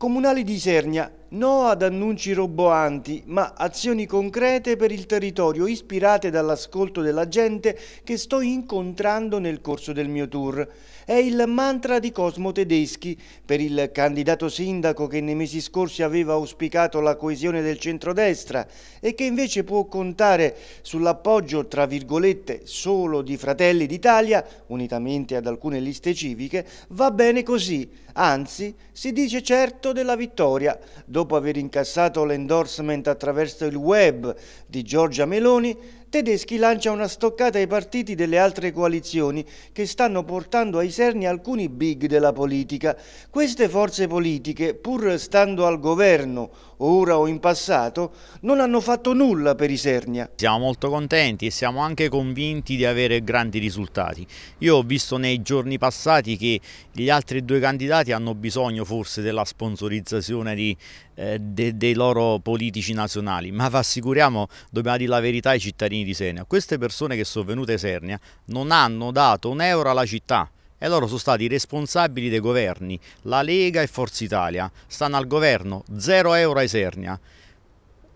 Comunale di Isernia No ad annunci roboanti, ma azioni concrete per il territorio ispirate dall'ascolto della gente che sto incontrando nel corso del mio tour. È il mantra di Cosmo Tedeschi per il candidato sindaco che nei mesi scorsi aveva auspicato la coesione del centrodestra e che invece può contare sull'appoggio, tra virgolette, solo di Fratelli d'Italia, unitamente ad alcune liste civiche, va bene così, anzi si dice certo della vittoria. dopo dopo aver incassato l'endorsement attraverso il web di Giorgia Meloni, Tedeschi lancia una stoccata ai partiti delle altre coalizioni che stanno portando ai serni alcuni big della politica. Queste forze politiche, pur stando al governo, ora o in passato, non hanno fatto nulla per i Isernia. Siamo molto contenti e siamo anche convinti di avere grandi risultati. Io ho visto nei giorni passati che gli altri due candidati hanno bisogno forse della sponsorizzazione di, eh, de, dei loro politici nazionali, ma vi assicuriamo, dobbiamo dire la verità ai cittadini cittadini di Senia. Queste persone che sono venute a Sernia non hanno dato un euro alla città e loro sono stati responsabili dei governi. La Lega e Forza Italia stanno al governo, zero euro a Sernia.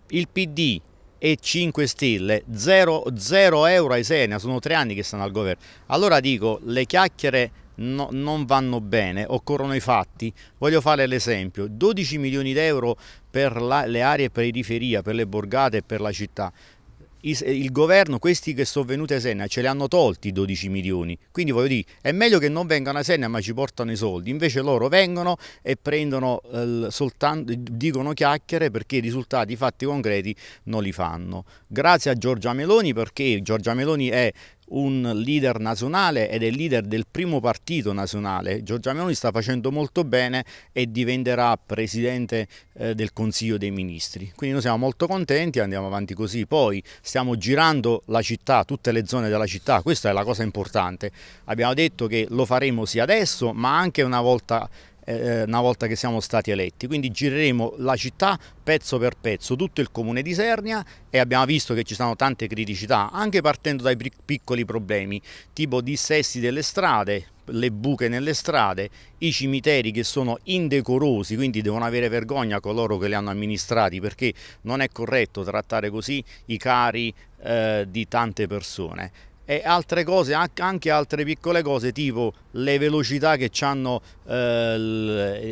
Il PD e 5 Stelle, zero, 0 euro a Sernia, sono tre anni che stanno al governo. Allora dico, le chiacchiere No, non vanno bene, occorrono i fatti. Voglio fare l'esempio, 12 milioni d'euro per la, le aree periferia, per le borgate e per la città il, governo, questi che sono venuti a Senna, ce li hanno tolti i 12 milioni. Quindi voglio dire, è meglio che non vengano a Senna ma ci portano i soldi. Invece loro vengono e prendono eh, soltanto, dicono chiacchiere perché i risultati i fatti concreti non li fanno. Grazie a Giorgia Meloni perché Giorgia Meloni è un leader nazionale ed è il leader del primo partito nazionale. Giorgia Meloni sta facendo molto bene e diventerà presidente eh, del Consiglio dei Ministri. Quindi noi siamo molto contenti e andiamo avanti così. Poi stiamo girando la città, tutte le zone della città, questa è la cosa importante. Abbiamo detto che lo faremo sia adesso ma anche una volta eh, eh, una volta che siamo stati eletti. Quindi gireremo la città pezzo per pezzo, tutto il comune di Sernia e abbiamo visto che ci sono tante criticità, anche partendo dai piccoli problemi, tipo dissesti delle strade, le buche nelle strade, i cimiteri che sono indecorosi, quindi devono avere vergogna coloro che li hanno amministrati perché non è corretto trattare così i cari eh, di tante persone e altre cose, anche altre piccole cose tipo le velocità che hanno eh,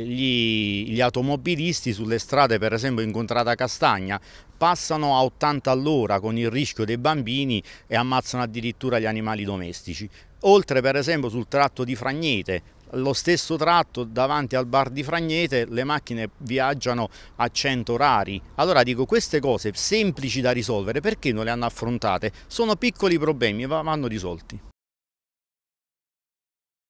gli, gli, automobilisti sulle strade per esempio in Contrada Castagna passano a 80 all'ora con il rischio dei bambini e ammazzano addirittura gli animali domestici oltre per esempio sul tratto di Fragnete lo stesso tratto davanti al bar di Fragnete le macchine viaggiano a 100 orari. Allora dico queste cose semplici da risolvere perché non le hanno affrontate? Sono piccoli problemi ma vanno risolti.